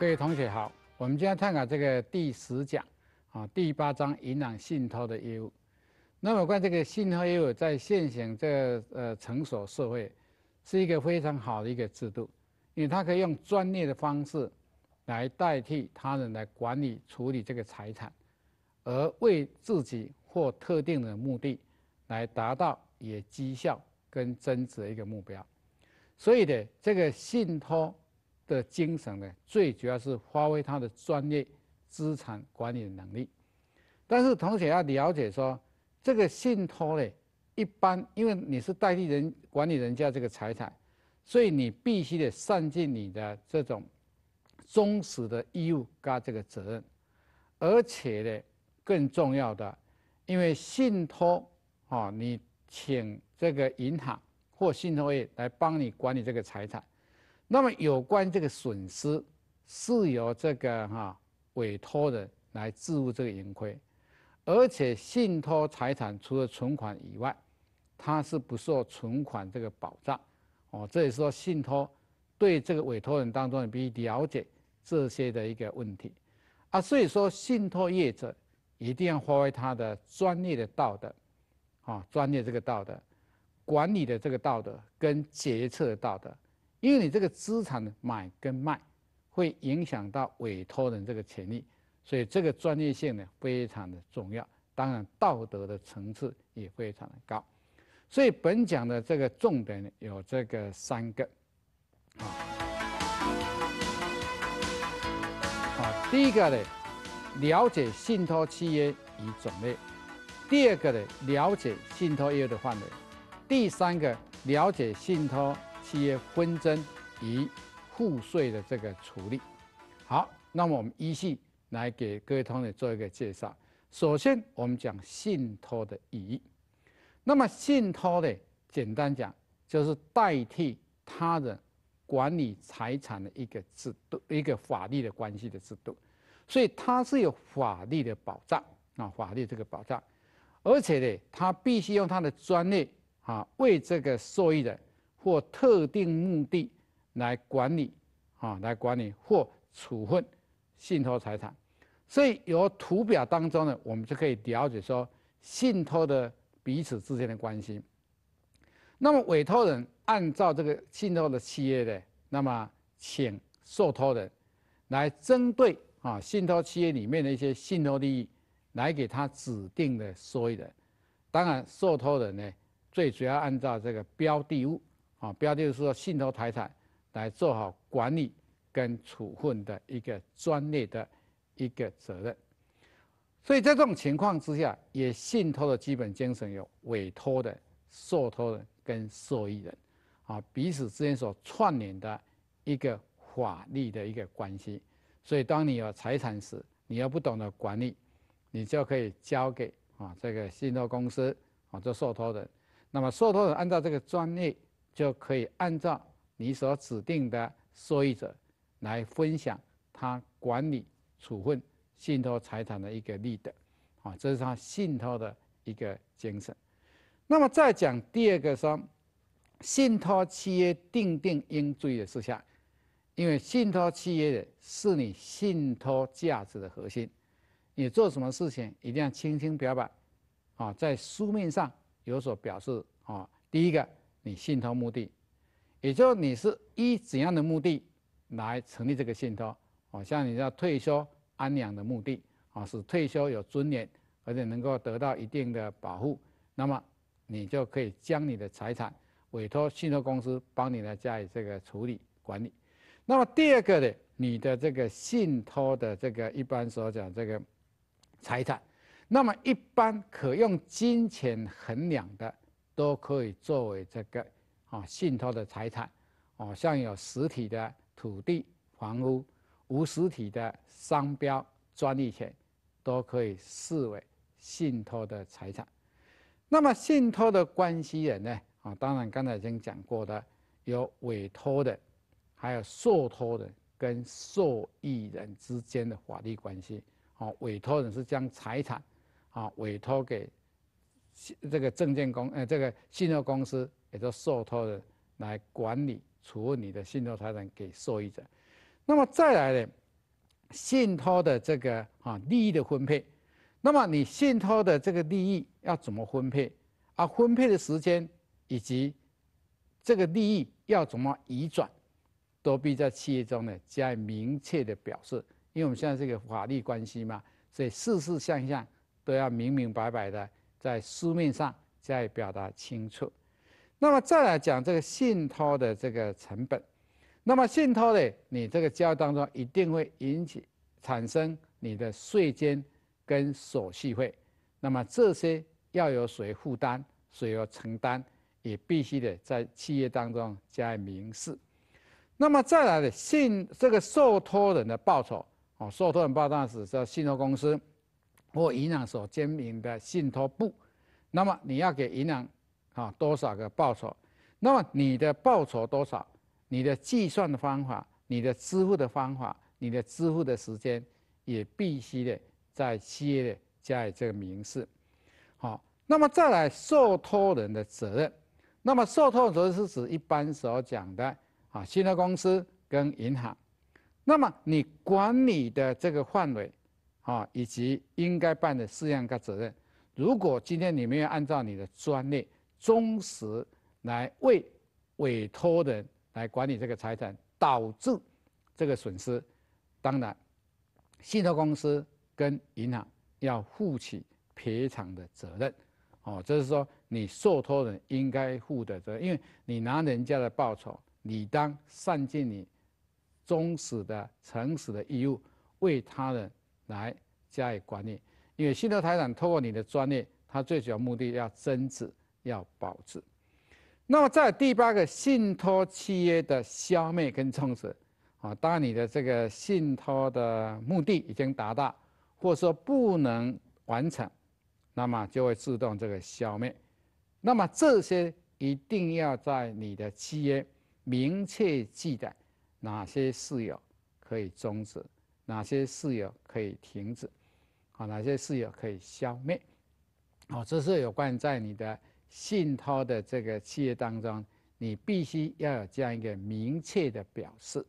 各位同学好，我们今天探讨这个第十讲，啊第八章银行信托的业务。那么关于这个信托业务，在现行这个、呃成熟社会，是一个非常好的一个制度，因为它可以用专业的方式来代替他人来管理处理这个财产，而为自己或特定的目的来达到也绩效跟增值的一个目标。所以的这个信托。的精神呢，最主要是发挥他的专业资产管理的能力。但是，同时要了解说，这个信托呢，一般因为你是代替人管理人家这个财产，所以你必须得善尽你的这种忠实的义务跟这个责任。而且呢，更重要的，因为信托啊，你请这个银行或信托业来帮你管理这个财产。那么，有关这个损失是由这个哈委托人来支付这个盈亏，而且信托财产除了存款以外，它是不受存款这个保障哦。这也是说信托对这个委托人当中必须了解这些的一个问题啊，所以说信托业者一定要发挥他的专业的道德啊，专业这个道德管理的这个道德跟决策的道德。因为你这个资产的买跟卖，会影响到委托人这个权利，所以这个专业性呢非常的重要，当然道德的层次也非常的高，所以本讲的这个重点呢有这个三个，啊，第一个呢，了解信托契约与种类，第二个呢，了解信托业的范围，第三个了解信托。企业纷争与互税的这个处理。好，那么我们依序来给各位同仁做一个介绍。首先，我们讲信托的意义。那么，信托呢，简单讲就是代替他人管理财产的一个制度，一个法律的关系的制度。所以，它是有法律的保障啊，法律这个保障。而且呢，它必须用它的专利啊，为这个受益人。或特定目的来管理，啊，来管理或处分信托财产，所以由图表当中呢，我们就可以了解说信托的彼此之间的关系。那么委托人按照这个信托的企业呢，那么请受托人来针对啊信托企业里面的一些信托利益，来给他指定的受益人。当然，受托人呢，最主要按照这个标的物。啊，标的就是说信托财产，来做好管理跟处分的一个专业的一个责任。所以在这种情况之下，也信托的基本精神有委托的受托人跟受益人，啊，彼此之间所串联的一个法律的一个关系。所以当你有财产时，你要不懂得管理，你就可以交给啊这个信托公司啊做受托人。那么受托人按照这个专业。就可以按照你所指定的受益者来分享他管理处分信托财产的一个利得，啊，这是他信托的一个精神。那么再讲第二个，说信托契约订定应注意的事项，因为信托契约的是你信托价值的核心，你做什么事情一定要清清表白，啊，在书面上有所表示，啊，第一个。你信托目的，也就你是以怎样的目的来成立这个信托？哦，像你要退休安养的目的，哦，使退休有尊严，而且能够得到一定的保护，那么你就可以将你的财产委托信托公司帮你来加以这个处理管理。那么第二个呢，你的这个信托的这个一般所讲这个财产，那么一般可用金钱衡量的。都可以作为这个啊信托的财产，哦，像有实体的土地、房屋，无实体的商标、专利权，都可以视为信托的财产。那么信托的关系人呢？啊，当然刚才已经讲过的，有委托的，还有受托的跟受益人之间的法律关系。哦，委托人是将财产啊委托给。这个证券公呃，这个信托公司也就受托人来管理、处分你的信托财产给受益者。那么再来呢，信托的这个啊利益的分配，那么你信托的这个利益要怎么分配啊？分配的时间以及这个利益要怎么移转，都必在契约中呢加以明确的表示。因为我们现在是个法律关系嘛，所以事事项项都要明明白白的。在书面上加以表达清楚。那么再来讲这个信托的这个成本。那么信托的你这个交易当中一定会引起产生你的税金跟手续费。那么这些要由谁负担，谁要承担，也必须得在企业当中加以明示。那么再来的信这个受托人的报酬哦，受托人报账时叫信托公司。或银行所经营的信托部，那么你要给银行，啊多少个报酬？那么你的报酬多少？你的计算的方法、你的支付的方法、你的支付的时间，也必须的在企业的加以这个明示。好，那么再来受托人的责任。那么受托人责任是指一般所讲的啊，信托公司跟银行。那么你管理的这个范围。啊，以及应该办的四项个责任，如果今天你没有按照你的专列忠实来为委托人来管理这个财产，导致这个损失，当然信托公司跟银行要负起赔偿的责任。哦，就是说你受托人应该负的责任，因为你拿人家的报酬，你当善尽你忠实的、诚实的义务，为他人。来加以管理，因为信托财产通过你的专业，它最主要目的要增值，要保值。那么在第八个信托契约的消灭跟终止，啊，当你的这个信托的目的已经达到，或者说不能完成，那么就会自动这个消灭。那么这些一定要在你的契约明确记载哪些事由可以终止。哪些事业可以停止？啊，哪些事业可以消灭？哦，这是有关在你的信托的这个企业当中，你必须要有这样一个明确的表示。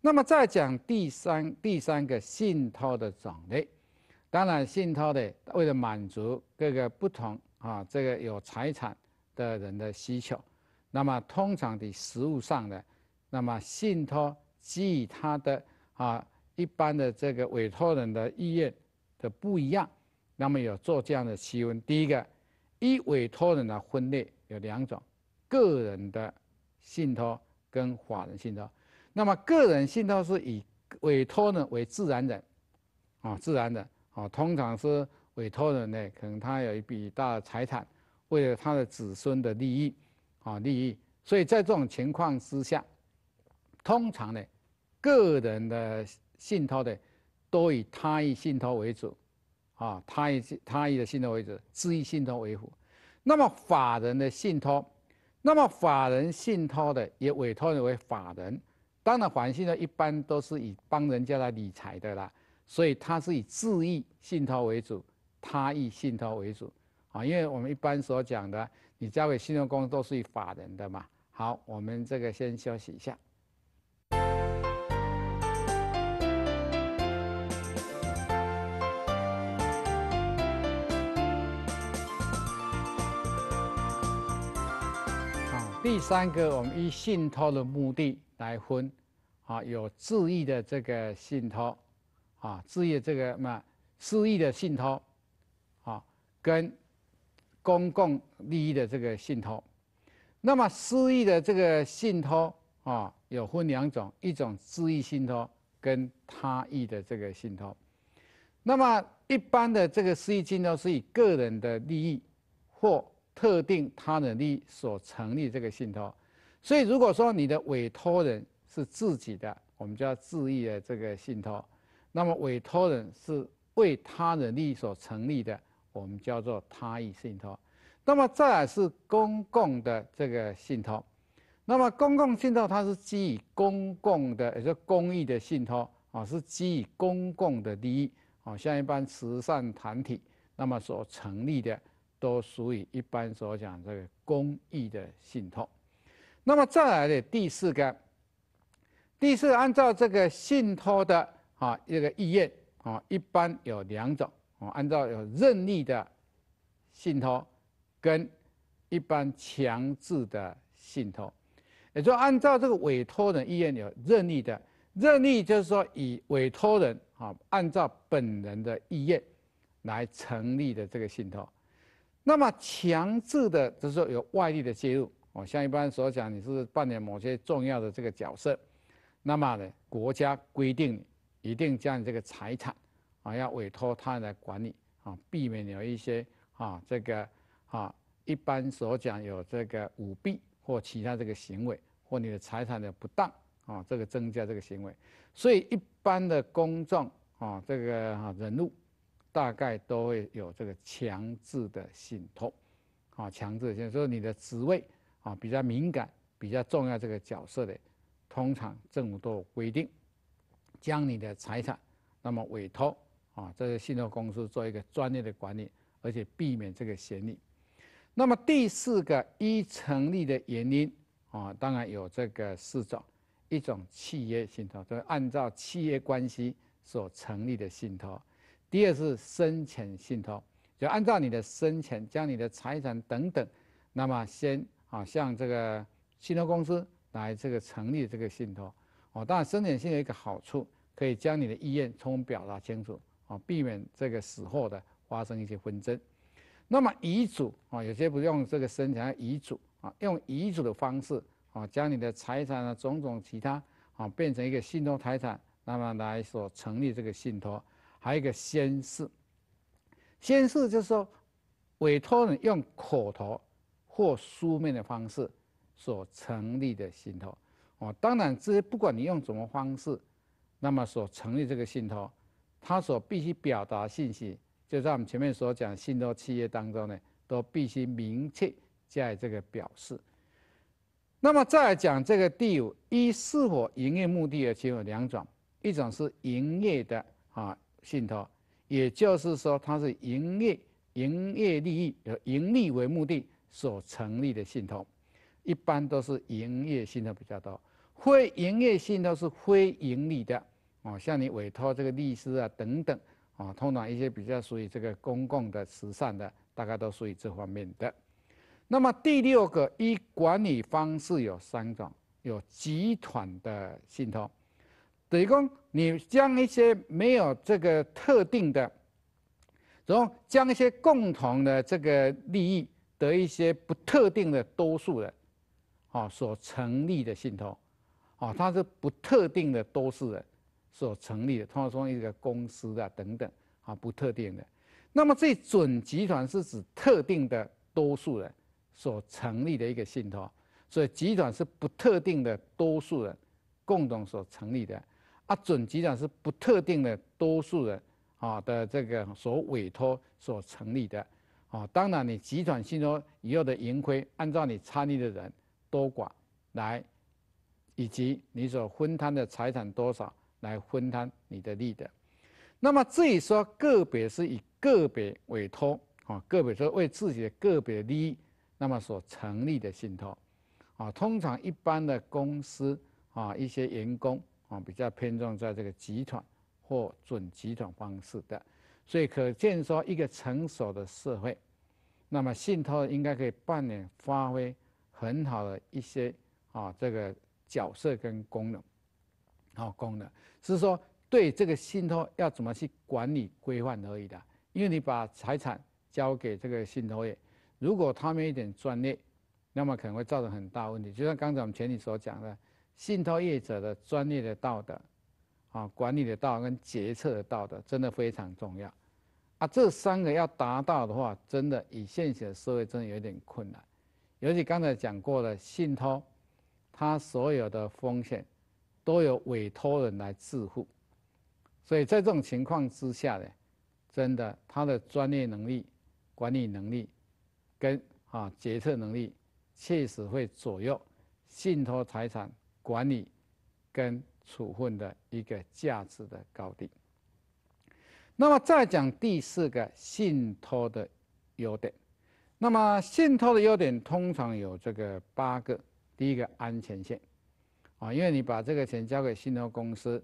那么，再讲第三第三个信托的种类。当然，信托的为了满足各个不同啊，这个有财产的人的需求，那么通常的实物上的，那么信托基于他的啊。一般的这个委托人的意愿的不一样，那么有做这样的区分。第一个，一委托人的分类有两种：个人的信托跟法人信托。那么个人信托是以委托人为自然人，啊，自然人啊，通常是委托人呢，可能他有一笔大的财产，为了他的子孙的利益，啊，利益。所以在这种情况之下，通常呢，个人的。信托的，都以他意信托为主，啊，他意他意的信托为主，自意信托为辅。那么法人的信托，那么法人信托的也委托人为法人，当然，黄信呢一般都是以帮人家来理财的啦，所以他是以自意信托为主，他意信托为主，啊，因为我们一般所讲的，你交给信托公司都是以法人的嘛。好，我们这个先休息一下。第三个，我们以信托的目的来分，啊，有自益的这个信托，啊，自益这个嘛，私益的信托，啊，跟公共利益的这个信托。那么，私益的这个信托啊，有分两种，一种自益信托，跟他益的这个信托。那么，一般的这个私益信托是以个人的利益或。特定他人利益所成立这个信托，所以如果说你的委托人是自己的，我们叫自益的这个信托；那么委托人是为他人利益所成立的，我们叫做他益信托。那么再是公共的这个信托，那么公共信托它是基于公共的，也就公益的信托啊，是基于公共的利益啊，像一般慈善团体那么所成立的。都属于一般所讲这个公益的信托。那么再来的第四个，第四，按照这个信托的啊这个意愿啊，一般有两种啊，按照有任意的信托跟一般强制的信托。也就按照这个委托人意愿有任意的，任意就是说以委托人啊按照本人的意愿来成立的这个信托。那么强制的，就是说有外力的介入，哦，像一般所讲，你是扮演某些重要的这个角色，那么呢，国家规定一定将你这个财产，啊，要委托他人来管理，啊，避免有一些啊，这个啊，一般所讲有这个舞弊或其他这个行为，或你的财产的不当，啊，这个增加这个行为，所以一般的公众啊，这个啊，人物大概都会有这个强制的信托，啊，强制性，所以你的职位啊比较敏感、比较重要这个角色的，通常政府都有规定，将你的财产那么委托啊，这个信托公司做一个专业的管理，而且避免这个嫌疑。那么第四个一成立的原因啊，当然有这个四种，一种企业信托，就按照企业关系所成立的信托。第二是生前信托，就按照你的生前将你的财产等等，那么先啊向这个信托公司来这个成立这个信托哦。当然，生前信托一个好处可以将你的意愿充分表达清楚啊，避免这个死后的发生一些纷争。那么遗嘱啊，有些不用这个生前遗嘱啊，用遗嘱的方式啊，将你的财产啊种种其他啊变成一个信托财产，那么来所成立这个信托。还有一个先誓。先誓就是说，委托人用口头或书面的方式所成立的信托，哦，当然这些不管你用什么方式，那么所成立这个信托，他所必须表达信息，就在我们前面所讲信托契约当中呢，都必须明确加以这个表示。那么再来讲这个第五一是否营业目的，而且有两种，一种是营业的啊。信托，也就是说，它是营业、营业利益、和盈利为目的所成立的信托，一般都是营业信托比较多。非营业信托是非盈利的，哦，像你委托这个律师啊等等，哦，通常一些比较属于这个公共的、慈善的，大概都属于这方面的。那么第六个，一管理方式有三种，有集团的信托。所以讲，你将一些没有这个特定的，然后将一些共同的这个利益的一些不特定的多数人，啊，所成立的信托，啊，它是不特定的多数人所成立的，通常说一个公司啊等等，啊，不特定的。那么这准集团是指特定的多数人所成立的一个信托，所以集团是不特定的多数人共同所成立的。啊，准集团是不特定的多数人啊的这个所委托所成立的，啊，当然你集团信托以后的盈亏，按照你参与的人多寡来，以及你所分摊的财产多少来分摊你的利的。那么至于说个别是以个别委托啊，个别说为自己的个别利益，那么所成立的信托，啊，通常一般的公司啊，一些员工。比较偏重在这个集团或准集团方式的，所以可见说，一个成熟的社会，那么信托应该可以扮演发挥很好的一些啊这个角色跟功能，好功能是说对这个信托要怎么去管理规范而已的，因为你把财产交给这个信托业，如果他们一点专业，那么可能会造成很大问题。就像刚才我们前面所讲的。信托业者的专业的道德，啊，管理的道跟决策的道德真的非常重要。啊，这三个要达到的话，真的以现实的社会真的有点困难。尤其刚才讲过的信托，它所有的风险都有委托人来自负，所以在这种情况之下呢，真的他的专业能力、管理能力跟啊决策能力，确实会左右信托财产。管理跟处分的一个价值的高低。那么再讲第四个信托的优点。那么信托的优点通常有这个八个。第一个安全性啊，因为你把这个钱交给信托公司，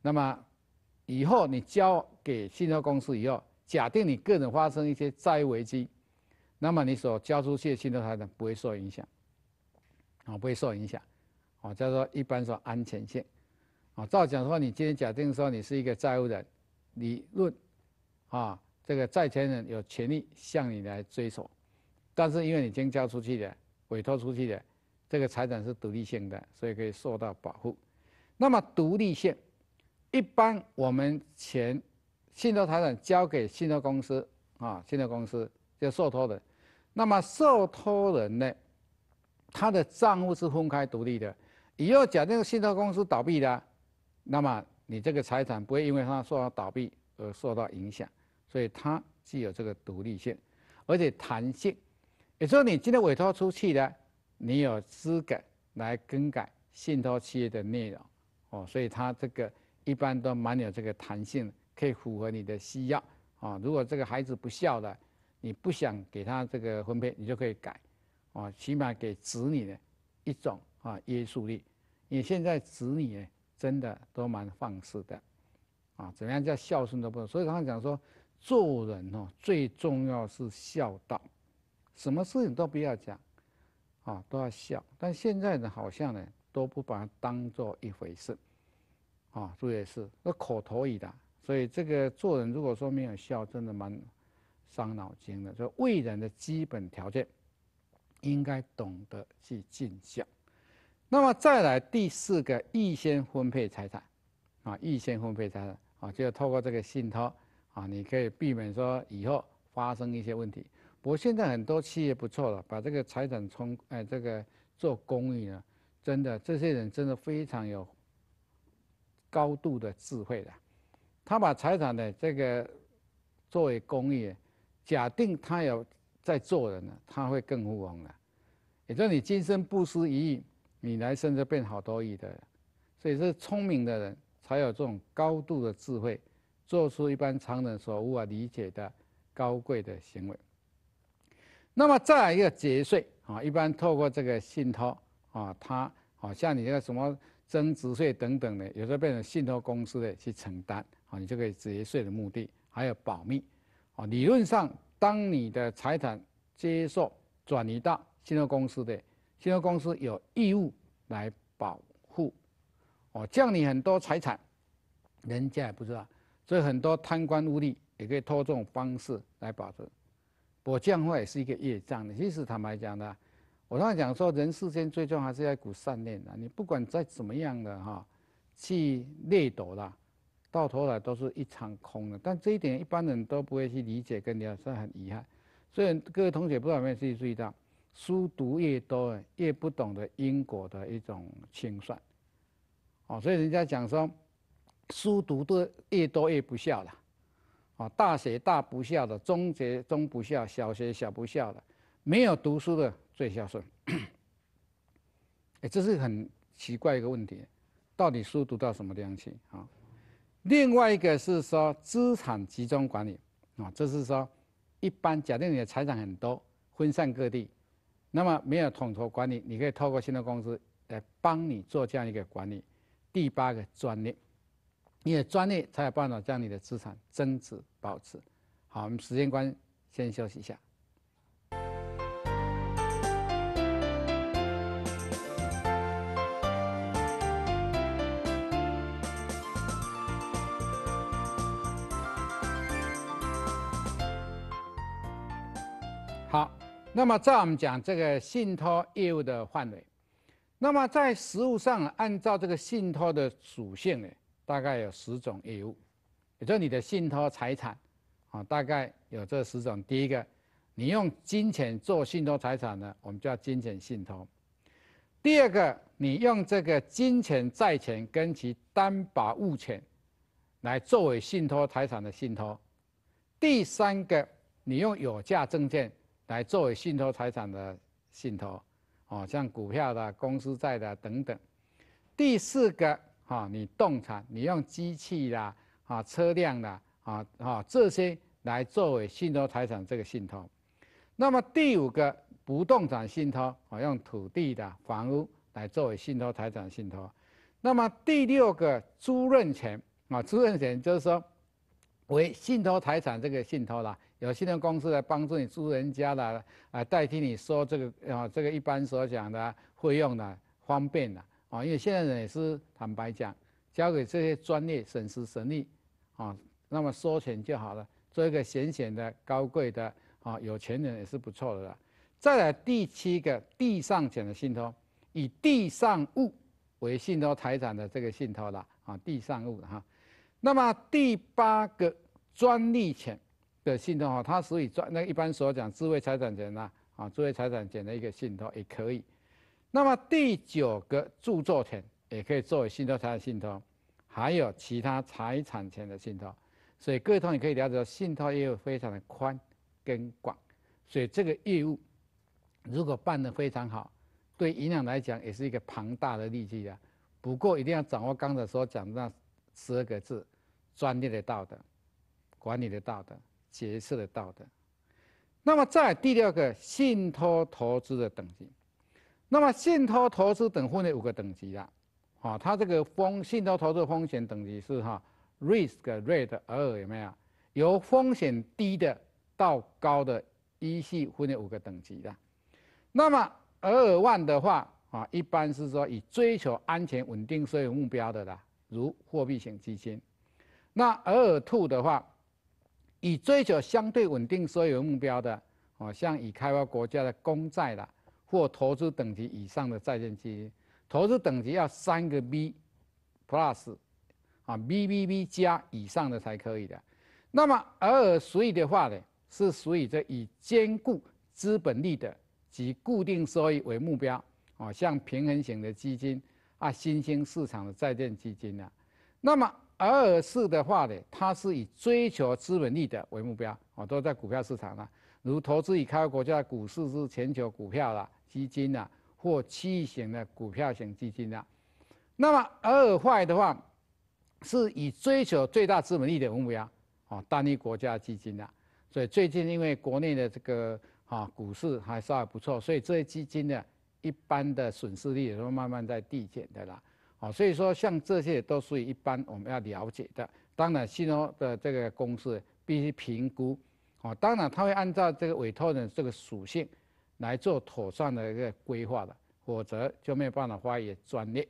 那么以后你交给信托公司以后，假定你个人发生一些债务危机，那么你所交出去信托财产不会受影响啊，不会受影响。啊，叫做一般说安全性，啊，照讲的话，你今天假定说你是一个债务人，理论，啊，这个债权人有权利向你来追索，但是因为你已经交出去的、委托出去的，这个财产是独立性的，所以可以受到保护。那么独立性，一般我们钱信托财产交给信托公司，啊，信托公司就受托人，那么受托人呢，他的账户是分开独立的。以后假定信托公司倒闭了，那么你这个财产不会因为它受到倒闭而受到影响，所以它具有这个独立性，而且弹性。也就是说，你今天委托出去的，你有资格来更改信托企业的内容哦。所以它这个一般都蛮有这个弹性，可以符合你的需要哦。如果这个孩子不孝了，你不想给他这个分配，你就可以改哦。起码给子女的一种。啊，约束力！你现在子女真的都蛮放肆的，啊，怎么样叫孝顺都不懂。所以他们讲说，做人哦，最重要是孝道，什么事情都不要讲，啊，都要孝。但现在呢，好像呢，都不把它当做一回事，啊，这也是那口头语的。所以这个做人如果说没有孝，真的蛮伤脑筋的。所以为人的基本条件，应该懂得去尽孝。那么再来第四个，预先分配财产，啊，预先分配财产啊，就要透过这个信托啊，你可以避免说以后发生一些问题。不过现在很多企业不错了，把这个财产充哎这个做公益呢，真的这些人真的非常有高度的智慧的，他把财产的这个作为公益，假定他有在做人呢，他会更富翁的，也就你今生布施一亿。你来甚至变好多亿的，所以是聪明的人才有这种高度的智慧，做出一般常人所无法理解的高贵的行为。那么再来一个节税啊，一般透过这个信托啊，它好像你那个什么增值税等等的，有时候变成信托公司的去承担啊，你就可以节税的目的，还有保密啊。理论上，当你的财产接受转移到信托公司的。信托公司有义务来保护，哦，降你很多财产，人家也不知道，所以很多贪官污吏也可以透过这种方式来保证。我降也是一个业障的，其实坦白讲的，我刚才讲说人世间最重要还是要一股善念的，你不管再怎么样的哈，去掠夺了，到头来都是一场空的。但这一点一般人都不会去理解，跟你说很遗憾。所以各位同学不知道有没有自己注意到。书读越多，越不懂得因果的一种清算，哦，所以人家讲说，书读的越多越不孝了，哦，大学大不孝的，中学中不孝，小学小不孝的，没有读书的最孝顺，哎，这是很奇怪一个问题，到底书读到什么地方去？啊，另外一个是说资产集中管理，啊，这是说一般假定你的财产很多分散各地。那么没有统筹管理，你可以透过信托公司来帮你做这样一个管理。第八个专利，你的专利才有办法将你的资产增值保持。好，我们时间关，先休息一下。那么，在我们讲这个信托业务的范围，那么在实务上，按照这个信托的属性呢，大概有十种业务，也就是你的信托财产啊，大概有这十种。第一个，你用金钱做信托财产呢，我们叫金钱信托；第二个，你用这个金钱债权跟其担保物权来作为信托财产的信托；第三个，你用有价证券。来作为信托财产的信托，哦，像股票的、公司债的等等。第四个，哈，你动产，你用机器啦、啊车辆啦、啊啊这些来作为信托财产这个信托。那么第五个，不动产信托，啊，用土地的、房屋来作为信托财产信托。那么第六个，租赁权，啊，租赁权就是说为信托财产这个信托啦。有信托公司来帮助你租人家的啊，代替你收这个啊，这个一般所讲的费用的方便的啊，因为现在人也是坦白讲，交给这些专业省时省力啊，那么收钱就好了，做一个显显的高贵的啊，有钱人也是不错的了。再来第七个地上钱的信托，以地上物为信托财产的这个信托了啊，地上物的哈。那么第八个专利权。的信托哈，它属于专那一般所讲智慧财产权呐啊，智慧财产权的一个信托也可以。那么第九个著作权也可以作为信托财产信托，还有其他财产权的信托。所以各位同学可以了解，到，信托业务非常的宽跟广。所以这个业务如果办的非常好，对银行来讲也是一个庞大的利器啊。不过一定要掌握刚才所讲的那十二个字：专业的道德，管理的道德。解释得到的，那么在第六个信托投资的等级，那么信托投资等分为五个等级啦，啊，它这个风信托投资风险等级是哈，risk red e 尔有没有？由风险低的到高的一系分为五个等级的，那么额尔万的话啊，一般是说以追求安全稳定所有目标的啦，如货币型基金，那额尔兔的话。以追求相对稳定收益为目标的，哦，像已开发国家的公债啦，或投资等级以上的债券基金，投资等级要三个 B，plus，啊，BBB 加以上的才可以的。那么，偶尔属以的话呢，是属于这以兼顾资本利得及固定收益为目标，哦，像平衡型的基金啊，新兴市场的债券基金啊，那么。而是的话呢，它是以追求资本利的为目标啊，都在股票市场了，如投资于开发国家的股市是全球股票啦、基金啦或期型的股票型基金啦。那么二坏的话，是以追求最大资本利的为目标啊，单一国家基金啦。所以最近因为国内的这个啊股市还稍微不错，所以这些基金呢一般的损失率也都慢慢在递减的啦。啊，所以说像这些都属于一般我们要了解的。当然信托的这个公司必须评估，啊，当然他会按照这个委托人这个属性来做妥善的一个规划的，否则就没有办法发也专利。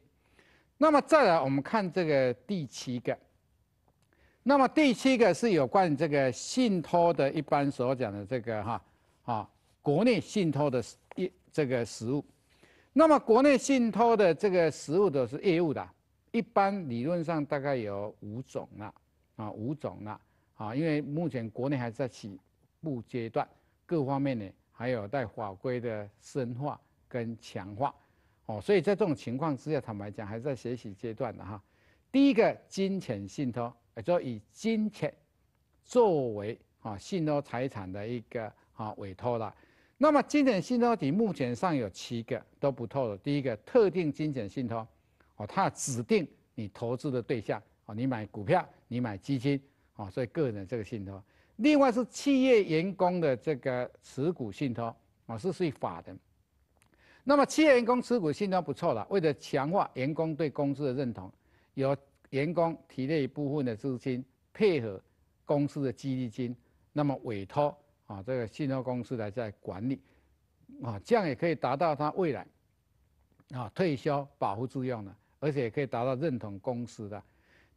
那么再来我们看这个第七个，那么第七个是有关这个信托的一般所讲的这个哈啊国内信托的一这个实物。那么国内信托的这个实物都是业务的，一般理论上大概有五种了，啊五种了，啊因为目前国内还在起步阶段，各方面呢还有待法规的深化跟强化，哦所以在这种情况之下，坦白讲还在学习阶段的哈。第一个金钱信托，也就以金钱作为啊信托财产的一个啊委托了。那么，经典信托体目前上有七个都不透露。第一个，特定经典信托，哦，它指定你投资的对象，哦，你买股票，你买基金，哦，所以个人这个信托。另外是企业员工的这个持股信托，哦，是属于法人。那么，企业员工持股信托不错了，为了强化员工对公司的认同，由员工提了一部分的资金配合公司的激励金，那么委托。啊，这个信托公司来在管理，啊，这样也可以达到他未来，啊，退休保护作用的，而且也可以达到认同公司的。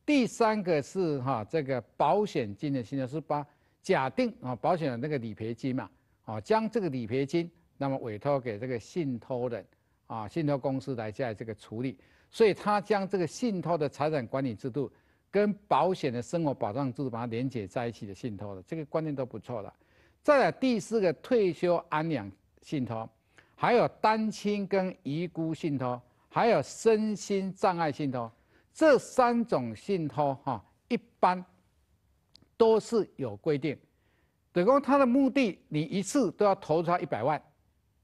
第三个是哈，这个保险金的信托是把假定啊保险的那个理赔金嘛，啊，将这个理赔金那么委托给这个信托的，啊，信托公司来在这个处理，所以他将这个信托的财产管理制度跟保险的生活保障制度把它连接在一起的信托的，这个观念都不错了。再来第四个退休安养信托，还有单亲跟遗孤信托，还有身心障碍信托，这三种信托哈，一般都是有规定，等于说它的目的，你一次都要投它一百万，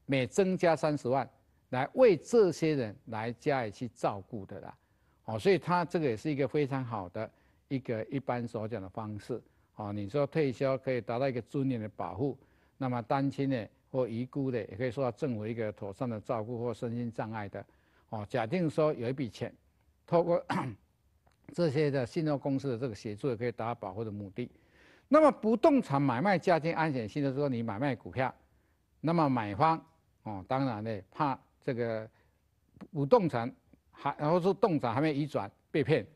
每增加三十万，来为这些人来家里去照顾的啦，哦，所以它这个也是一个非常好的一个一般所讲的方式。哦，你说退休可以达到一个尊严的保护，那么单亲的或遗孤的，也可以受到政府一个妥善的照顾或身心障碍的。哦，假定说有一笔钱，透过 这些的信托公司的这个协助，也可以达到保护的目的。那么不动产买卖家庭安全性，的时候，你买卖股票，那么买方哦，当然呢怕这个不动产还，然后说动产还没移转被骗，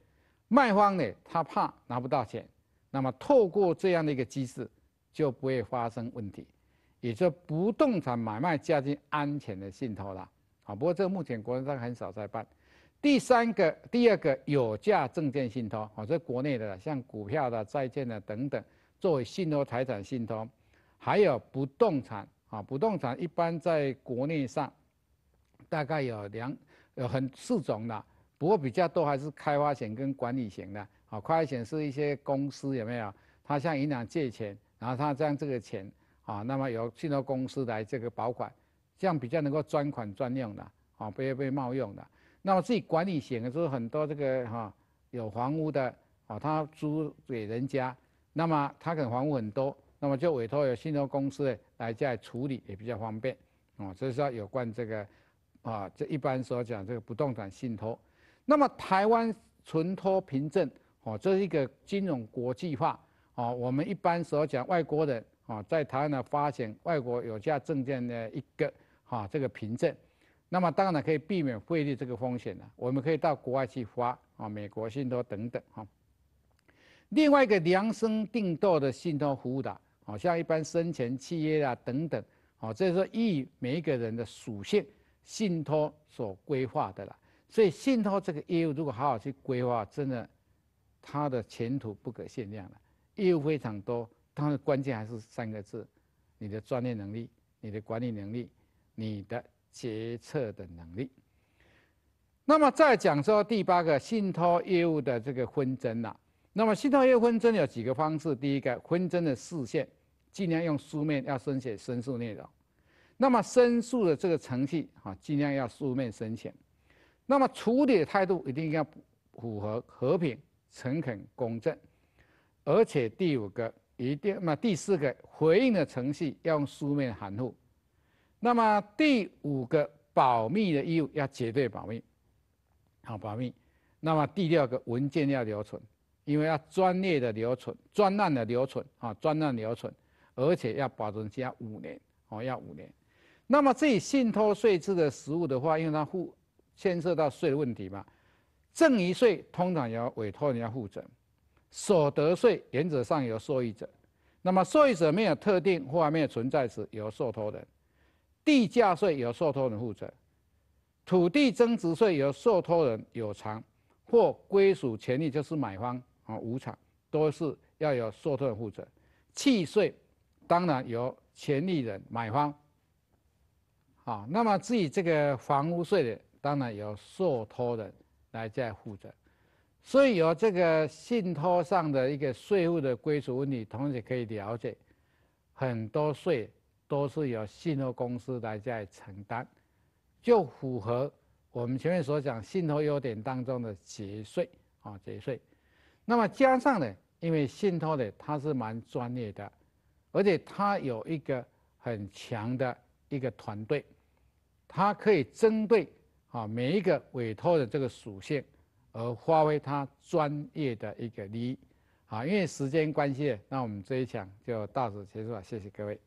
卖方呢他怕拿不到钱。那么，透过这样的一个机制，就不会发生问题，也就不动产买卖加进安全的信托了啊。不过，这目前国内上很少在办。第三个、第二个有价证券信托啊，这国内的像股票的、债券的等等，作为信托财产信托，还有不动产啊。不动产一般在国内上大概有两、有很四种的，不过比较多还是开发型跟管理型的。快显是一些公司有没有？他向银行借钱，然后他将这个钱啊，那么由信托公司来这个保管，这样比较能够专款专用的啊，不会被冒用的。那么自己管理险的时候，很多这个哈有房屋的啊，他租给人家，那么他可能房屋很多，那么就委托有信托公司来在处理也比较方便啊。所以说有关这个啊，这一般所讲这个不动产信托，那么台湾存托凭证。哦，这是一个金融国际化哦。我们一般所讲，外国人啊，在台湾呢发行外国有价证券的一个哈这个凭证，那么当然可以避免汇率这个风险了。我们可以到国外去发啊，美国信托等等哈。另外一个量身定做的信托服务的哦，像一般生前契约啊等等哦，这是说依每一个人的属性信托所规划的啦。所以信托这个业务如果好好去规划，真的。它的前途不可限量了，业务非常多，当然，关键还是三个字：你的专业能力、你的管理能力、你的决策的能力。那么再讲说第八个信托业务的这个纷争了。那么信托业务纷争有几个方式？第一个，纷争的视线，尽量用书面，要书写申诉内容。那么申诉的这个程序啊，尽量要书面申请。那么处理的态度一定要符合和平。诚恳、公正，而且第五个一定，那第四个回应的程序要用书面函复，那么第五个保密的义务要绝对保密，好保密。那么第六个文件要留存，因为要专业的留存、专案的留存啊，专案留存，而且要保存期要五年哦，要五年。那么这信托税制的实务的话，因为它互牵涉到税的问题嘛。赠与税通常由委托人负责，所得税原则上由受益者，那么受益者没有特定或没有存在时，由受托人；地价税由受托人负责，土地增值税由受托人有偿或归属权利，就是买方啊无偿，都是要有受托人负责。契税当然由权利人买方好，那么至于这个房屋税的，当然由受托人。来在负责，所以有这个信托上的一个税务的归属问题，同时可以了解很多税都是由信托公司来在承担，就符合我们前面所讲信托优点当中的节税啊节税。那么加上呢，因为信托的它是蛮专业的，而且它有一个很强的一个团队，它可以针对。啊，每一个委托的这个属性，而发挥他专业的一个利益。好，因为时间关系，那我们这一讲就到此结束了，谢谢各位。